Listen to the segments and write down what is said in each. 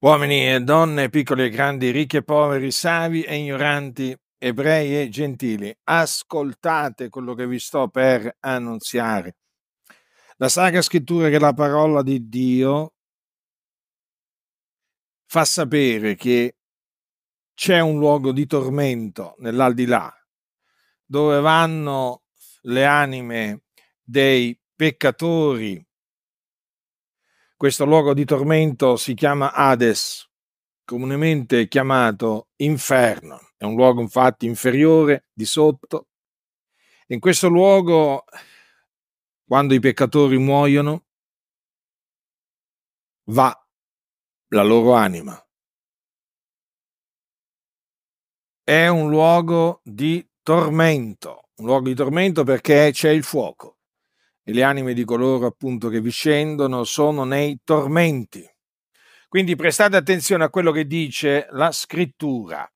Uomini e donne, piccoli e grandi, ricchi e poveri, savi e ignoranti, ebrei e gentili, ascoltate quello che vi sto per annunziare. La Sacra Scrittura, che è la parola di Dio, fa sapere che c'è un luogo di tormento nell'aldilà, dove vanno le anime dei peccatori questo luogo di tormento si chiama Hades, comunemente chiamato inferno. È un luogo infatti inferiore, di sotto. In questo luogo, quando i peccatori muoiono, va la loro anima. È un luogo di tormento, un luogo di tormento perché c'è il fuoco e le anime di coloro appunto che vi scendono sono nei tormenti. Quindi prestate attenzione a quello che dice la scrittura.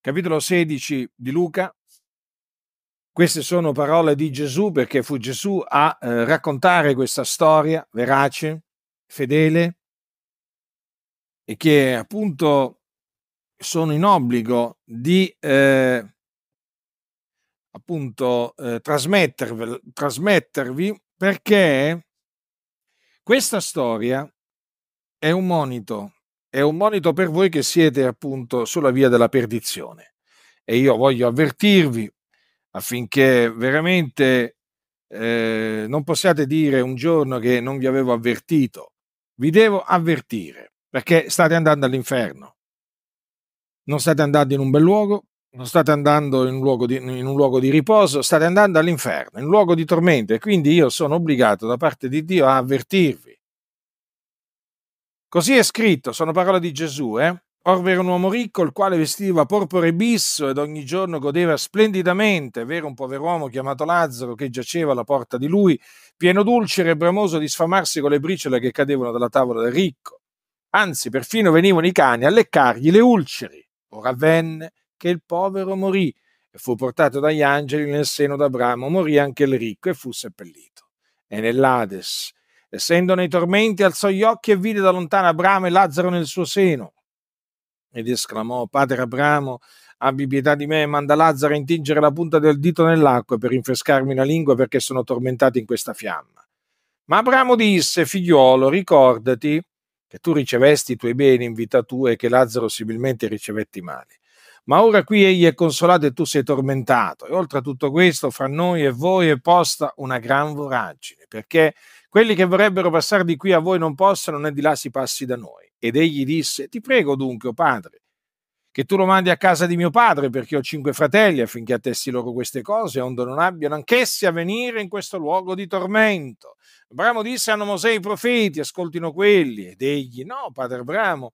Capitolo 16 di Luca. Queste sono parole di Gesù perché fu Gesù a eh, raccontare questa storia verace, fedele e che appunto sono in obbligo di eh, appunto eh, trasmettervi, trasmettervi perché questa storia è un monito, è un monito per voi che siete appunto sulla via della perdizione. E io voglio avvertirvi affinché veramente eh, non possiate dire un giorno che non vi avevo avvertito. Vi devo avvertire perché state andando all'inferno. Non state andando in un bel luogo, non state andando in un, luogo di, in un luogo di riposo, state andando all'inferno, in un luogo di tormento, e quindi io sono obbligato da parte di Dio a avvertirvi. Così è scritto, sono parole di Gesù, eh? Orve era un uomo ricco, il quale vestiva porpore e bisso ed ogni giorno godeva splendidamente. Vero un pover'uomo chiamato Lazzaro che giaceva alla porta di lui, pieno d'ulcere e bramoso di sfamarsi con le briciole che cadevano dalla tavola del ricco. Anzi, perfino venivano i cani a leccargli le ulceri. Ora avvenne che il povero morì e fu portato dagli angeli nel seno d'Abramo. Morì anche il ricco e fu seppellito. E nell'Ades, essendo nei tormenti, alzò gli occhi e vide da lontano Abramo e Lazzaro nel suo seno. Ed esclamò, Padre Abramo, abbi pietà di me e manda Lazzaro a intingere la punta del dito nell'acqua per rinfrescarmi la lingua perché sono tormentato in questa fiamma. Ma Abramo disse, figliuolo, ricordati che tu ricevesti i tuoi beni in vita tua e che Lazzaro similmente ricevetti i mali ma ora qui egli è consolato e tu sei tormentato. E oltre a tutto questo, fra noi e voi è posta una gran voragine, perché quelli che vorrebbero passare di qui a voi non possono, né di là si passi da noi. Ed egli disse, ti prego dunque, o padre, che tu lo mandi a casa di mio padre, perché ho cinque fratelli, affinché attesti loro queste cose, onde non abbiano anch'essi a venire in questo luogo di tormento. Abramo disse, hanno Mosè i profeti, ascoltino quelli. Ed egli, no, padre Abramo,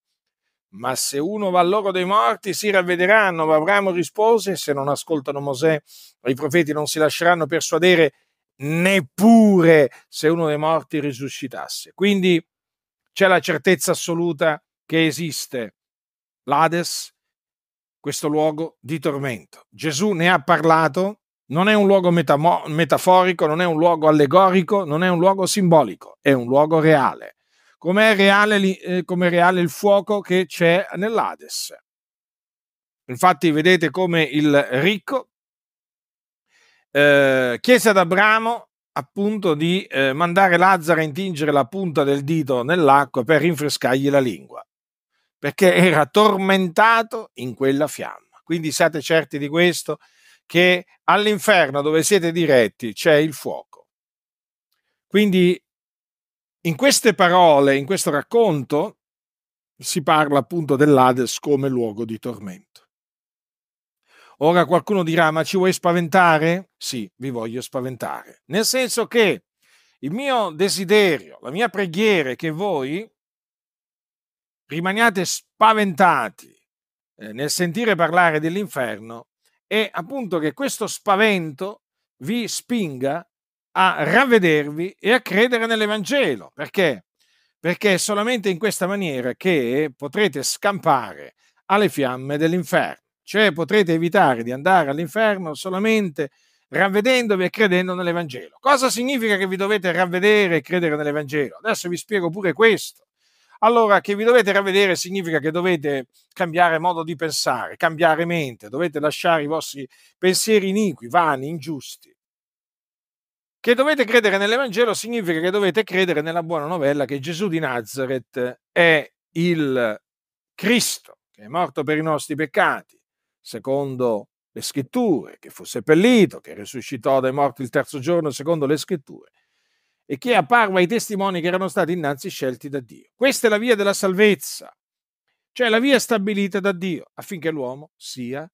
ma se uno va loro dei morti, si ravvederanno. Ma Abramo rispose: Se non ascoltano Mosè i profeti, non si lasceranno persuadere neppure se uno dei morti risuscitasse. Quindi c'è la certezza assoluta che esiste l'Ades, questo luogo di tormento. Gesù ne ha parlato, non è un luogo metaforico, non è un luogo allegorico, non è un luogo simbolico, è un luogo reale com'è reale, eh, com'è reale il fuoco che c'è nell'Ades. Infatti vedete come il ricco eh, chiese ad Abramo appunto di eh, mandare Lazzaro a intingere la punta del dito nell'acqua per rinfrescargli la lingua, perché era tormentato in quella fiamma. Quindi siate certi di questo, che all'inferno dove siete diretti c'è il fuoco. Quindi in queste parole, in questo racconto, si parla appunto dell'Ades come luogo di tormento. Ora qualcuno dirà, ma ci vuoi spaventare? Sì, vi voglio spaventare. Nel senso che il mio desiderio, la mia preghiera è che voi rimaniate spaventati eh, nel sentire parlare dell'inferno e appunto che questo spavento vi spinga a ravvedervi e a credere nell'Evangelo. Perché? Perché è solamente in questa maniera che potrete scampare alle fiamme dell'inferno. Cioè potrete evitare di andare all'inferno solamente ravvedendovi e credendo nell'Evangelo. Cosa significa che vi dovete ravvedere e credere nell'Evangelo? Adesso vi spiego pure questo. Allora, che vi dovete ravvedere significa che dovete cambiare modo di pensare, cambiare mente, dovete lasciare i vostri pensieri iniqui, vani, ingiusti che dovete credere nell'Evangelo significa che dovete credere nella buona novella che Gesù di Nazareth è il Cristo, che è morto per i nostri peccati, secondo le scritture, che fu seppellito, che risuscitò dai morti il terzo giorno, secondo le scritture, e che apparve ai testimoni che erano stati innanzi scelti da Dio. Questa è la via della salvezza, cioè la via stabilita da Dio affinché l'uomo sia salvato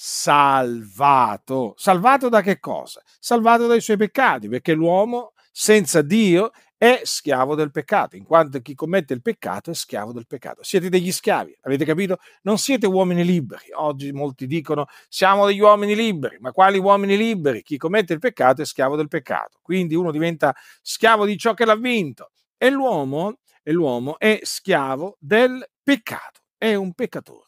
salvato. Salvato da che cosa? Salvato dai suoi peccati, perché l'uomo senza Dio è schiavo del peccato, in quanto chi commette il peccato è schiavo del peccato. Siete degli schiavi, avete capito? Non siete uomini liberi. Oggi molti dicono siamo degli uomini liberi, ma quali uomini liberi? Chi commette il peccato è schiavo del peccato. Quindi uno diventa schiavo di ciò che l'ha vinto. E l'uomo, e l'uomo è schiavo del peccato, è un peccatore.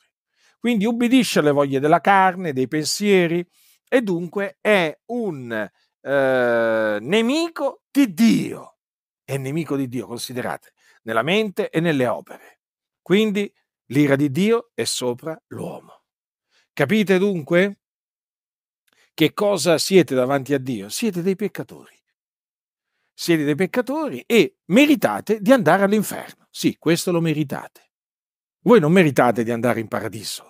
Quindi ubbidisce alle voglie della carne, dei pensieri e dunque è un eh, nemico di Dio. È nemico di Dio, considerate, nella mente e nelle opere. Quindi l'ira di Dio è sopra l'uomo. Capite dunque che cosa siete davanti a Dio? Siete dei peccatori. Siete dei peccatori e meritate di andare all'inferno. Sì, questo lo meritate. Voi non meritate di andare in paradiso.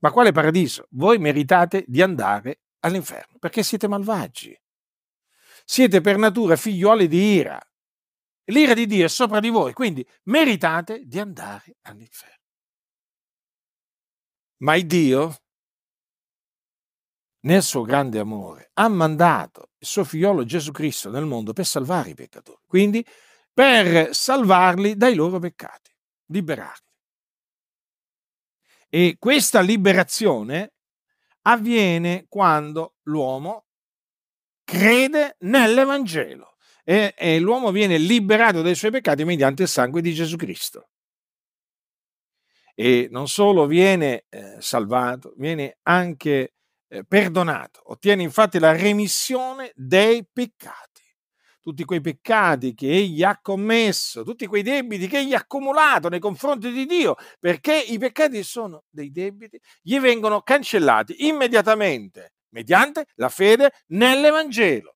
Ma quale paradiso? Voi meritate di andare all'inferno perché siete malvagi. Siete per natura figlioli di ira. L'ira di Dio è sopra di voi, quindi meritate di andare all'inferno. Ma il Dio, nel suo grande amore, ha mandato il suo figliolo Gesù Cristo nel mondo per salvare i peccatori, quindi per salvarli dai loro peccati, liberarli. E questa liberazione avviene quando l'uomo crede nell'Evangelo e, e l'uomo viene liberato dai suoi peccati mediante il sangue di Gesù Cristo. E non solo viene eh, salvato, viene anche eh, perdonato, ottiene infatti la remissione dei peccati tutti quei peccati che egli ha commesso, tutti quei debiti che egli ha accumulato nei confronti di Dio, perché i peccati sono dei debiti, gli vengono cancellati immediatamente mediante la fede nell'Evangelo.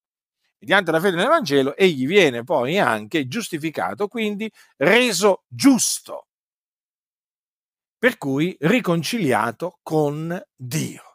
Mediante la fede nell'Evangelo egli viene poi anche giustificato, quindi reso giusto, per cui riconciliato con Dio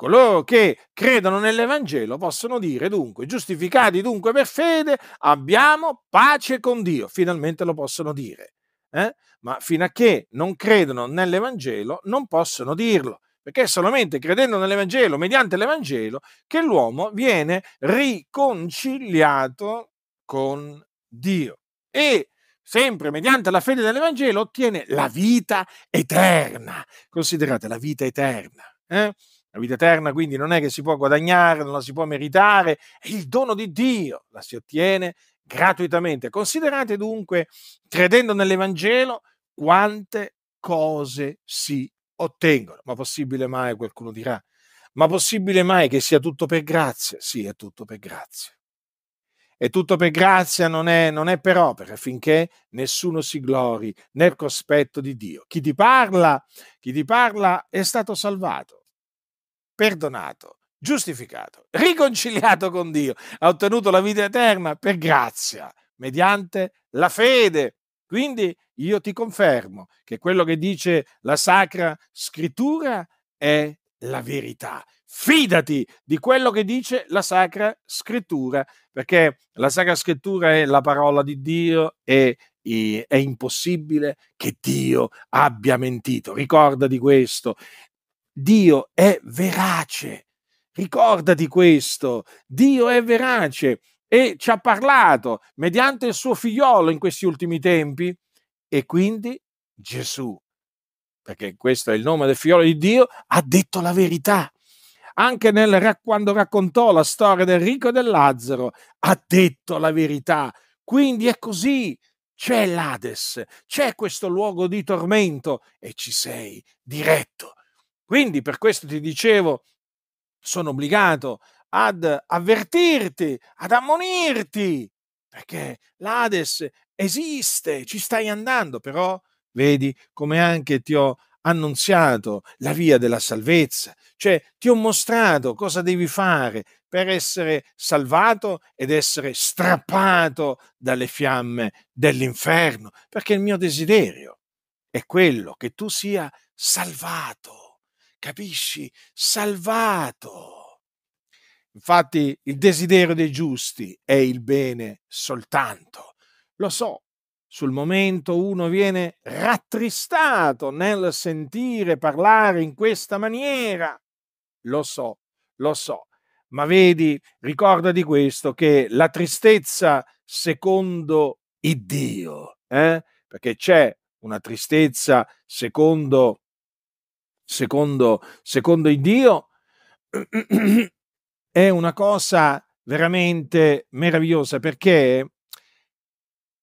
coloro che credono nell'Evangelo possono dire dunque, giustificati dunque per fede, abbiamo pace con Dio, finalmente lo possono dire. Eh? Ma fino a che non credono nell'Evangelo non possono dirlo, perché è solamente credendo nell'Evangelo, mediante l'Evangelo, che l'uomo viene riconciliato con Dio. E sempre mediante la fede dell'Evangelo ottiene la vita eterna. Considerate la vita eterna. Eh? La vita eterna quindi non è che si può guadagnare, non la si può meritare, è il dono di Dio, la si ottiene gratuitamente. Considerate dunque, credendo nell'Evangelo, quante cose si ottengono. Ma possibile mai, qualcuno dirà, ma possibile mai che sia tutto per grazia? Sì, è tutto per grazia. È tutto per grazia non è, non è per opera, finché nessuno si glori nel cospetto di Dio. Chi ti parla, chi ti parla è stato salvato perdonato, giustificato, riconciliato con Dio, ha ottenuto la vita eterna per grazia, mediante la fede. Quindi io ti confermo che quello che dice la Sacra Scrittura è la verità. Fidati di quello che dice la Sacra Scrittura, perché la Sacra Scrittura è la parola di Dio e è impossibile che Dio abbia mentito. Ricorda di questo, Dio è verace. Ricordati questo, Dio è verace e ci ha parlato mediante il suo figliolo in questi ultimi tempi e quindi Gesù, perché questo è il nome del figliolo di Dio, ha detto la verità. Anche nel, quando raccontò la storia del ricco e del Lazzaro, ha detto la verità. Quindi è così, c'è l'Ades, c'è questo luogo di tormento e ci sei diretto quindi per questo ti dicevo, sono obbligato ad avvertirti, ad ammonirti, perché l'Ades esiste, ci stai andando, però vedi come anche ti ho annunziato la via della salvezza, cioè ti ho mostrato cosa devi fare per essere salvato ed essere strappato dalle fiamme dell'inferno, perché il mio desiderio è quello che tu sia salvato capisci? Salvato. Infatti il desiderio dei giusti è il bene soltanto. Lo so, sul momento uno viene rattristato nel sentire parlare in questa maniera. Lo so, lo so, ma vedi, ricorda di questo che la tristezza secondo Iddio, eh? perché c'è una tristezza secondo il secondo, secondo il Dio, è una cosa veramente meravigliosa perché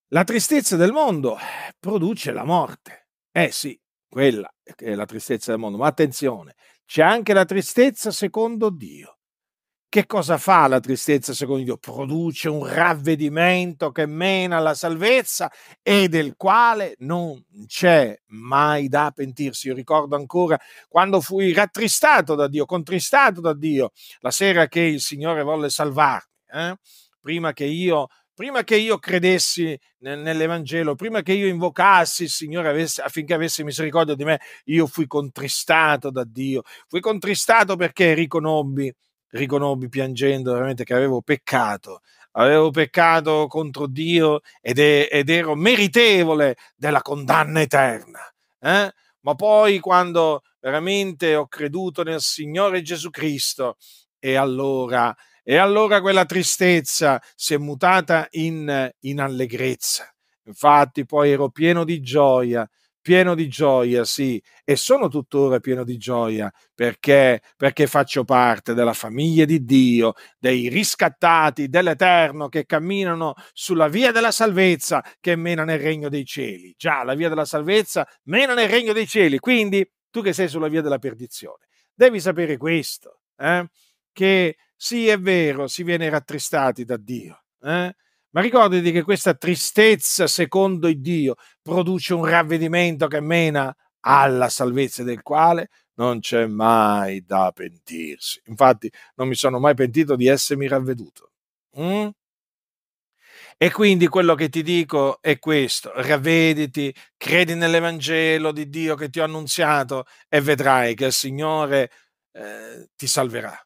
la tristezza del mondo produce la morte. Eh sì, quella è la tristezza del mondo, ma attenzione, c'è anche la tristezza secondo Dio. Che cosa fa la tristezza secondo Dio? Produce un ravvedimento che mena alla salvezza e del quale non c'è mai da pentirsi. Io ricordo ancora quando fui rattristato da Dio, contristato da Dio, la sera che il Signore volle salvarmi, eh? prima che io prima che io credessi nell'Evangelo, prima che io invocassi il Signore avesse, affinché avesse misericordia di me, io fui contristato da Dio. Fui contristato perché riconobbi riconobbi piangendo veramente che avevo peccato, avevo peccato contro Dio ed, è, ed ero meritevole della condanna eterna. Eh? Ma poi quando veramente ho creduto nel Signore Gesù Cristo, e allora, e allora quella tristezza si è mutata in, in allegrezza. Infatti poi ero pieno di gioia pieno di gioia, sì, e sono tuttora pieno di gioia perché, perché faccio parte della famiglia di Dio, dei riscattati dell'Eterno che camminano sulla via della salvezza che mena nel regno dei cieli. Già, la via della salvezza mena nel regno dei cieli, quindi tu che sei sulla via della perdizione, devi sapere questo, eh? che sì, è vero, si viene rattristati da Dio. Eh? Ma ricordati che questa tristezza, secondo il Dio, produce un ravvedimento che mena alla salvezza del quale non c'è mai da pentirsi. Infatti non mi sono mai pentito di essermi ravveduto. Mm? E quindi quello che ti dico è questo, ravvediti, credi nell'Evangelo di Dio che ti ho annunziato e vedrai che il Signore eh, ti salverà.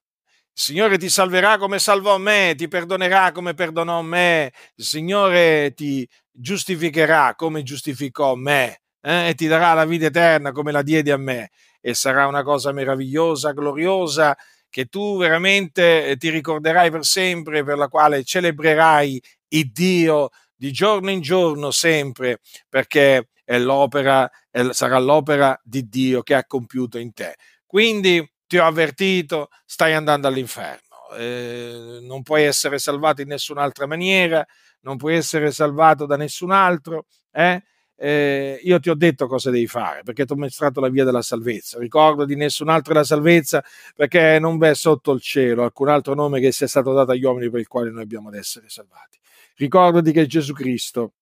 Il Signore ti salverà come salvò me, ti perdonerà come perdonò me, il Signore ti giustificherà come giustificò me eh, e ti darà la vita eterna come la diede a me e sarà una cosa meravigliosa, gloriosa che tu veramente eh, ti ricorderai per sempre, per la quale celebrerai il Dio di giorno in giorno sempre, perché è l'opera, è, sarà l'opera di Dio che ha compiuto in te. Quindi ti ho avvertito, stai andando all'inferno, eh, non puoi essere salvato in nessun'altra maniera, non puoi essere salvato da nessun altro. Eh? Eh, io ti ho detto cosa devi fare perché ti ho mostrato la via della salvezza. Ricordo di nessun altro la salvezza perché non v'è sotto il cielo alcun altro nome che sia stato dato agli uomini per il quale noi abbiamo ad essere salvati. Ricordati che Gesù Cristo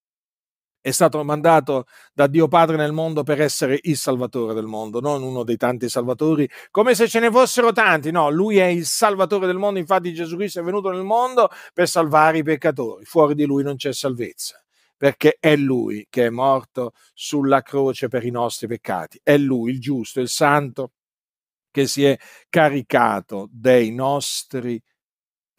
è stato mandato da Dio Padre nel mondo per essere il Salvatore del mondo, non uno dei tanti Salvatori, come se ce ne fossero tanti. No, lui è il Salvatore del mondo, infatti Gesù Cristo è venuto nel mondo per salvare i peccatori, fuori di lui non c'è salvezza perché è Lui che è morto sulla croce per i nostri peccati, è Lui il giusto, il santo, che si è caricato dei nostri peccati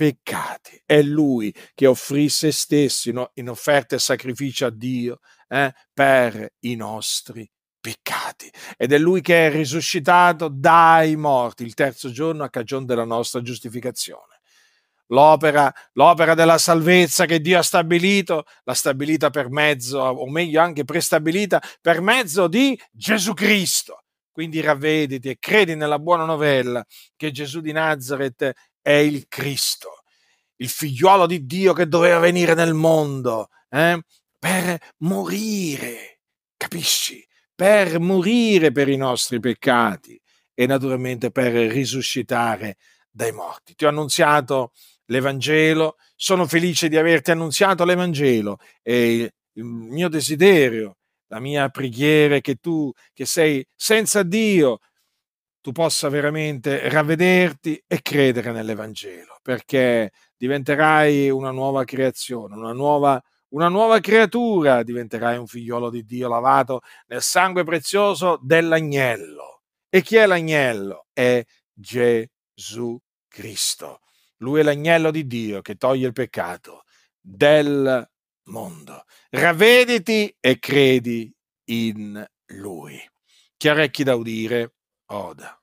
peccati. È Lui che offrì se stesso in offerta e sacrificio a Dio eh, per i nostri peccati. Ed è Lui che è risuscitato dai morti il terzo giorno a cagione della nostra giustificazione. L'opera, l'opera, della salvezza che Dio ha stabilito, l'ha stabilita per mezzo, o meglio anche prestabilita, per mezzo di Gesù Cristo. Quindi ravvediti e credi nella buona novella che Gesù di Nazareth è il Cristo, il figliuolo di Dio che doveva venire nel mondo eh, per morire, capisci? Per morire per i nostri peccati e naturalmente per risuscitare dai morti. Ti ho annunziato l'Evangelo, sono felice di averti annunziato l'Evangelo e il mio desiderio, la mia preghiera è che tu, che sei senza Dio, tu possa veramente ravvederti e credere nell'Evangelo, perché diventerai una nuova creazione, una nuova, una nuova creatura, diventerai un figliolo di Dio lavato nel sangue prezioso dell'agnello. E chi è l'agnello? È Gesù Cristo. Lui è l'agnello di Dio che toglie il peccato del mondo. Ravvediti e credi in Lui. Chi ha orecchi da udire, odd